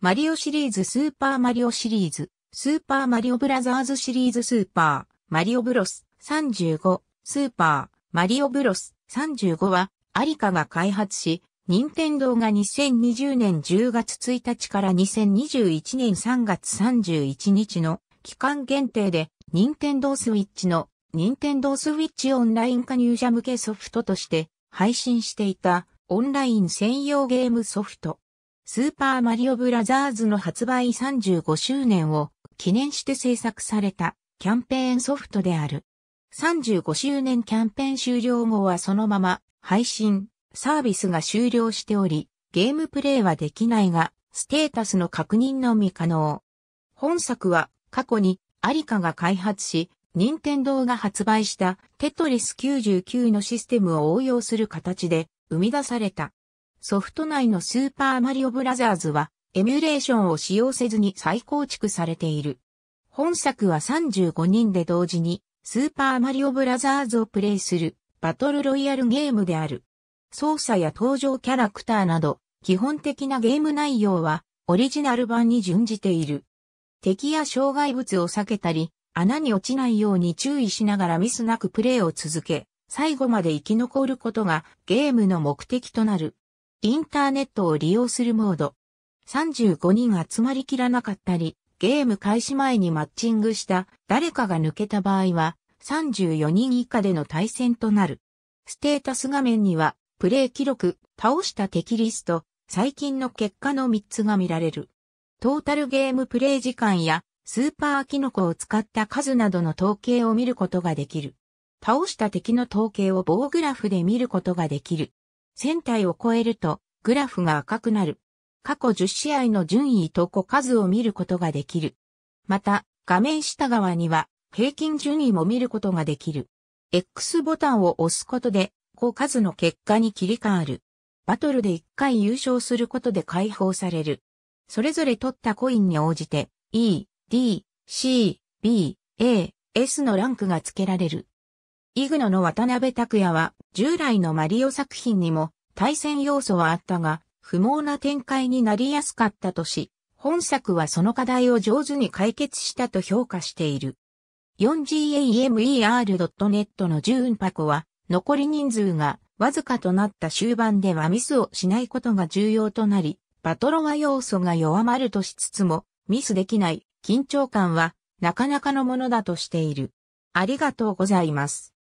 マリオシリーズスーパーマリオシリーズ、スーパーマリオブラザーズシリーズスーパー、マリオブロス35、スーパー、マリオブロス35は、アリカが開発し、任天堂が2020年10月1日から2021年3月31日の期間限定で、任天堂スイッチの任天堂スイッチオンライン加入者向けソフトとして配信していたオンライン専用ゲームソフト。スーパーマリオブラザーズの発売35周年を記念して制作されたキャンペーンソフトである。35周年キャンペーン終了後はそのまま配信、サービスが終了しており、ゲームプレイはできないが、ステータスの確認のみ可能。本作は過去にアリカが開発し、任天堂が発売したテトリス99のシステムを応用する形で生み出された。ソフト内のスーパーマリオブラザーズは、エミュレーションを使用せずに再構築されている。本作は35人で同時に、スーパーマリオブラザーズをプレイする、バトルロイヤルゲームである。操作や登場キャラクターなど、基本的なゲーム内容は、オリジナル版に準じている。敵や障害物を避けたり、穴に落ちないように注意しながらミスなくプレイを続け、最後まで生き残ることがゲームの目的となる。インターネットを利用するモード。35人集まりきらなかったり、ゲーム開始前にマッチングした誰かが抜けた場合は、34人以下での対戦となる。ステータス画面には、プレイ記録、倒した敵リスト、最近の結果の3つが見られる。トータルゲームプレイ時間や、スーパーキノコを使った数などの統計を見ることができる。倒した敵の統計を棒グラフで見ることができる。1000体を超えると、グラフが赤くなる。過去10試合の順位と個数を見ることができる。また、画面下側には、平均順位も見ることができる。X ボタンを押すことで、個数の結果に切り替わる。バトルで1回優勝することで解放される。それぞれ取ったコインに応じて、E、D、C、B、A、S のランクが付けられる。イグノの渡辺拓也は、従来のマリオ作品にも対戦要素はあったが、不毛な展開になりやすかったとし、本作はその課題を上手に解決したと評価している。4gamer.net のジューンパコは、残り人数がわずかとなった終盤ではミスをしないことが重要となり、バトロワ要素が弱まるとしつつも、ミスできない緊張感はなかなかのものだとしている。ありがとうございます。